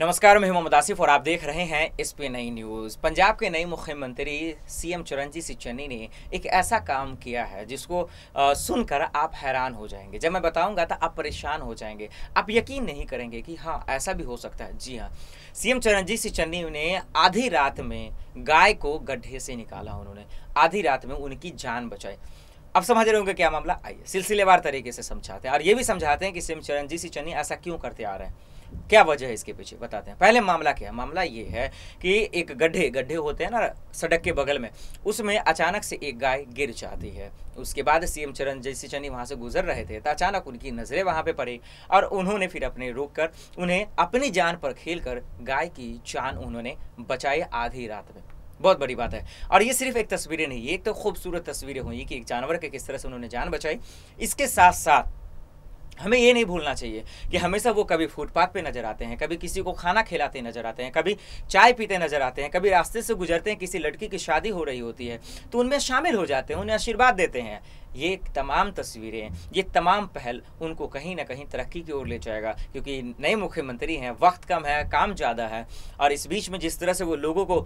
नमस्कार मैं मोहम्मद आसिफ और आप देख रहे हैं इस पे नई न्यूज़ पंजाब के नए मुख्यमंत्री सीएम चरणजीत सिंह चन्नी ने एक ऐसा काम किया है जिसको सुनकर आप हैरान हो जाएंगे जब मैं बताऊंगा तो आप परेशान हो जाएंगे आप यकीन नहीं करेंगे कि हाँ ऐसा भी हो सकता है जी हाँ सीएम चरणजीत सिंह चन्नी ने आधी रात में गाय को गड्ढे से निकाला उन्होंने आधी रात में उनकी जान बचाई अब समझ रहे होंगे क्या मामला आइए सिलसिलेवार तरीके से समझाते हैं और ये भी समझाते हैं कि सिम चरणजीत सी चन्नी ऐसा क्यों करते आ रहे हैं क्या वजह है इसके पीछे बताते हैं पहले मामला क्या है मामला ये है कि एक गड्ढे गड्ढे होते हैं ना सड़क के बगल में उसमें अचानक से एक गाय गिर जाती है उसके बाद सीएम चरण जैसी चनी वहाँ से गुजर रहे थे तो अचानक उनकी नज़रें वहाँ पे पड़ी और उन्होंने फिर अपने रोक कर उन्हें अपनी जान पर खेल कर गाय की जान उन्होंने बचाई आधी रात में बहुत बड़ी बात है और ये सिर्फ एक तस्वीरें नहीं एक तो खूबसूरत तस्वीरें हुई कि एक जानवर के किस तरह से उन्होंने जान बचाई इसके साथ साथ हमें ये नहीं भूलना चाहिए कि हमेशा वो कभी फुटपाथ पे नज़र आते हैं कभी किसी को खाना खिलाते नज़र आते हैं कभी चाय पीते नज़र आते हैं कभी रास्ते से गुजरते हैं किसी लड़की की शादी हो रही होती है तो उनमें शामिल हो जाते हैं उन्हें आशीर्वाद देते हैं ये तमाम तस्वीरें ये तमाम पहल उनको कहीं ना कहीं तरक्की की ओर ले जाएगा क्योंकि नए मुख्यमंत्री हैं वक्त कम है काम ज़्यादा है और इस बीच में जिस तरह से वो लोगों को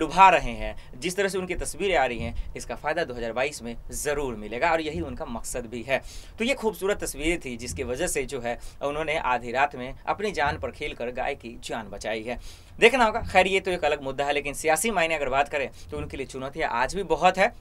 लुभा रहे हैं जिस तरह से उनकी तस्वीरें आ रही हैं इसका फ़ायदा 2022 में ज़रूर मिलेगा और यही उनका मकसद भी है तो ये खूबसूरत तस्वीरें थी जिसकी वजह से जो है उन्होंने आधी रात में अपनी जान पर खेल कर गाय की जान बचाई है देखना होगा खैर ये तो एक अलग मुद्दा है लेकिन सियासी मायने अगर बात करें तो उनके लिए चुनौतियाँ आज भी बहुत है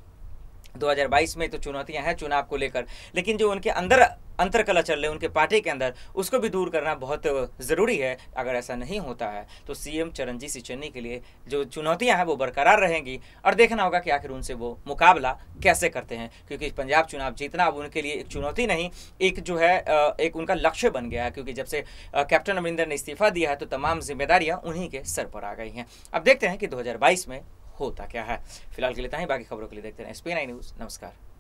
2022 में तो चुनौतियां हैं चुनाव को लेकर लेकिन जो उनके अंदर अंतर कला चल रहे उनके पार्टी के अंदर उसको भी दूर करना बहुत ज़रूरी है अगर ऐसा नहीं होता है तो सीएम चरणजीत सिंह चन्नी के लिए जो चुनौतियां हैं वो बरकरार रहेंगी और देखना होगा कि आखिर उनसे वो मुकाबला कैसे करते हैं क्योंकि पंजाब चुनाव जीतना अब उनके लिए एक चुनौती नहीं एक जो है एक उनका लक्ष्य बन गया है क्योंकि जब से कैप्टन अमरिंदर ने इस्तीफा दिया है तो तमाम जिम्मेदारियाँ उन्हीं के सर पर आ गई हैं अब देखते हैं कि दो में होता क्या है फिलहाल के लिए ही बाकी खबरों के लिए देखते रहें एस न्यूज़ नमस्कार